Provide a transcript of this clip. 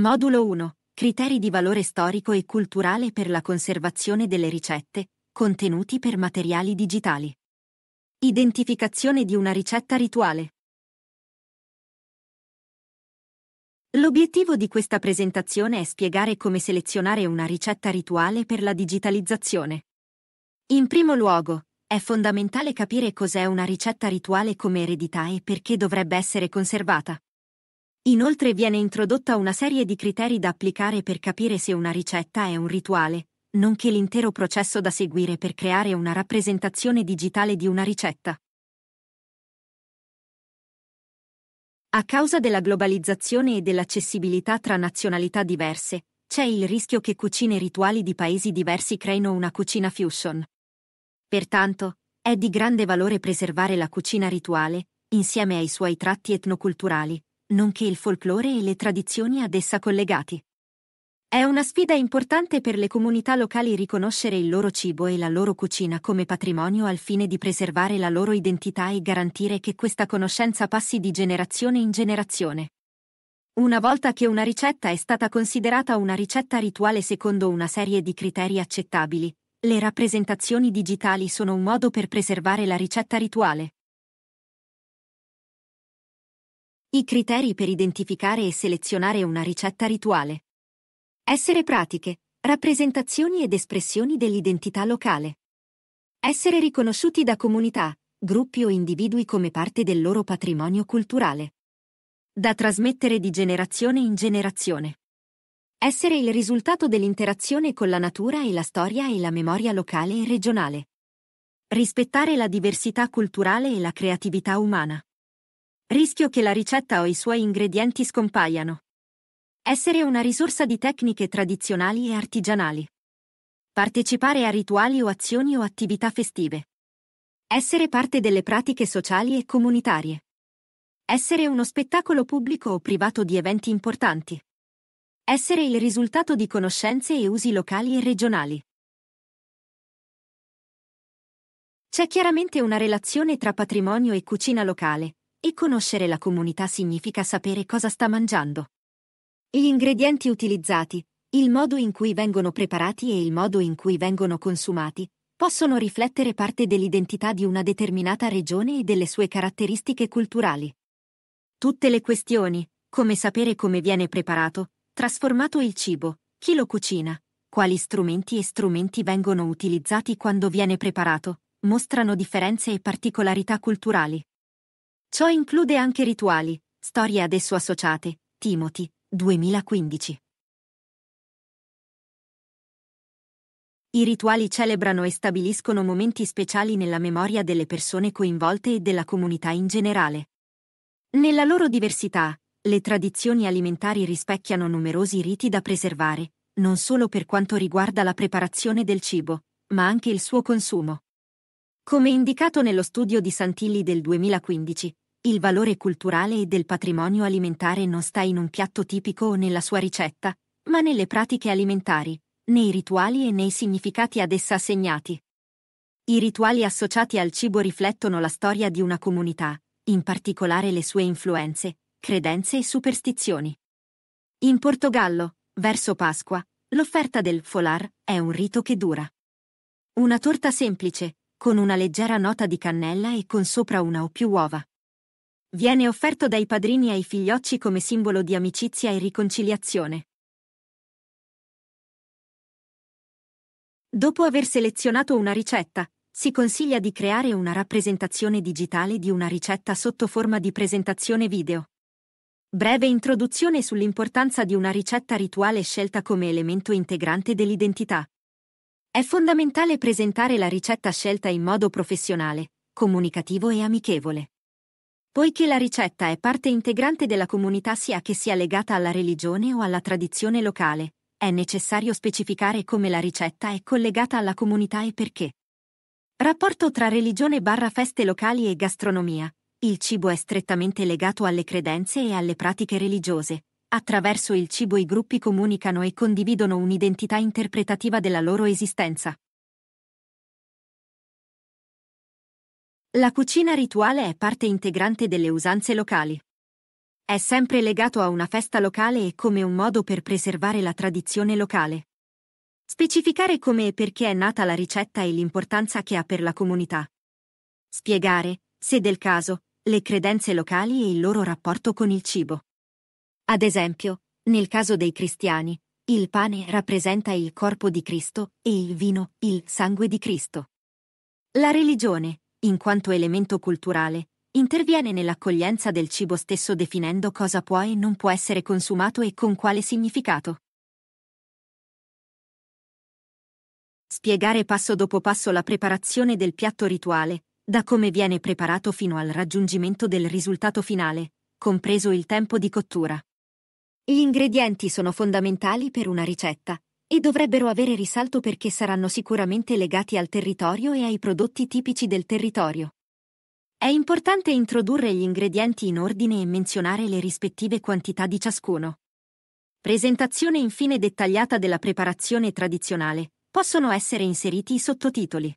Modulo 1. Criteri di valore storico e culturale per la conservazione delle ricette, contenuti per materiali digitali. Identificazione di una ricetta rituale. L'obiettivo di questa presentazione è spiegare come selezionare una ricetta rituale per la digitalizzazione. In primo luogo, è fondamentale capire cos'è una ricetta rituale come eredità e perché dovrebbe essere conservata. Inoltre viene introdotta una serie di criteri da applicare per capire se una ricetta è un rituale, nonché l'intero processo da seguire per creare una rappresentazione digitale di una ricetta. A causa della globalizzazione e dell'accessibilità tra nazionalità diverse, c'è il rischio che cucine rituali di paesi diversi creino una cucina fusion. Pertanto, è di grande valore preservare la cucina rituale, insieme ai suoi tratti etnoculturali, nonché il folklore e le tradizioni ad essa collegati. È una sfida importante per le comunità locali riconoscere il loro cibo e la loro cucina come patrimonio al fine di preservare la loro identità e garantire che questa conoscenza passi di generazione in generazione. Una volta che una ricetta è stata considerata una ricetta rituale secondo una serie di criteri accettabili, le rappresentazioni digitali sono un modo per preservare la ricetta rituale. I criteri per identificare e selezionare una ricetta rituale. Essere pratiche, rappresentazioni ed espressioni dell'identità locale. Essere riconosciuti da comunità, gruppi o individui come parte del loro patrimonio culturale. Da trasmettere di generazione in generazione. Essere il risultato dell'interazione con la natura e la storia e la memoria locale e regionale. Rispettare la diversità culturale e la creatività umana. Rischio che la ricetta o i suoi ingredienti scompaiano. Essere una risorsa di tecniche tradizionali e artigianali. Partecipare a rituali o azioni o attività festive. Essere parte delle pratiche sociali e comunitarie. Essere uno spettacolo pubblico o privato di eventi importanti. Essere il risultato di conoscenze e usi locali e regionali. C'è chiaramente una relazione tra patrimonio e cucina locale, e conoscere la comunità significa sapere cosa sta mangiando. Gli ingredienti utilizzati, il modo in cui vengono preparati e il modo in cui vengono consumati, possono riflettere parte dell'identità di una determinata regione e delle sue caratteristiche culturali. Tutte le questioni, come sapere come viene preparato, trasformato il cibo, chi lo cucina, quali strumenti e strumenti vengono utilizzati quando viene preparato, mostrano differenze e particolarità culturali. Ciò include anche rituali, storie ad esso associate, Timothy, 2015. I rituali celebrano e stabiliscono momenti speciali nella memoria delle persone coinvolte e della comunità in generale. Nella loro diversità, le tradizioni alimentari rispecchiano numerosi riti da preservare, non solo per quanto riguarda la preparazione del cibo, ma anche il suo consumo. Come indicato nello studio di Santilli del 2015, il valore culturale e del patrimonio alimentare non sta in un piatto tipico o nella sua ricetta, ma nelle pratiche alimentari, nei rituali e nei significati ad essa assegnati. I rituali associati al cibo riflettono la storia di una comunità, in particolare le sue influenze, credenze e superstizioni. In Portogallo, verso Pasqua, l'offerta del folar è un rito che dura. Una torta semplice, con una leggera nota di cannella e con sopra una o più uova. Viene offerto dai padrini ai figliocci come simbolo di amicizia e riconciliazione. Dopo aver selezionato una ricetta, si consiglia di creare una rappresentazione digitale di una ricetta sotto forma di presentazione video. Breve introduzione sull'importanza di una ricetta rituale scelta come elemento integrante dell'identità. È fondamentale presentare la ricetta scelta in modo professionale, comunicativo e amichevole. Poiché la ricetta è parte integrante della comunità sia che sia legata alla religione o alla tradizione locale, è necessario specificare come la ricetta è collegata alla comunità e perché. Rapporto tra religione barra feste locali e gastronomia. Il cibo è strettamente legato alle credenze e alle pratiche religiose. Attraverso il cibo i gruppi comunicano e condividono un'identità interpretativa della loro esistenza. La cucina rituale è parte integrante delle usanze locali. È sempre legato a una festa locale e come un modo per preservare la tradizione locale. Specificare come e perché è nata la ricetta e l'importanza che ha per la comunità. Spiegare, se del caso, le credenze locali e il loro rapporto con il cibo. Ad esempio, nel caso dei cristiani, il pane rappresenta il corpo di Cristo e il vino il sangue di Cristo. La religione, in quanto elemento culturale, interviene nell'accoglienza del cibo stesso definendo cosa può e non può essere consumato e con quale significato. Spiegare passo dopo passo la preparazione del piatto rituale, da come viene preparato fino al raggiungimento del risultato finale, compreso il tempo di cottura. Gli ingredienti sono fondamentali per una ricetta, e dovrebbero avere risalto perché saranno sicuramente legati al territorio e ai prodotti tipici del territorio. È importante introdurre gli ingredienti in ordine e menzionare le rispettive quantità di ciascuno. Presentazione infine dettagliata della preparazione tradizionale. Possono essere inseriti i sottotitoli.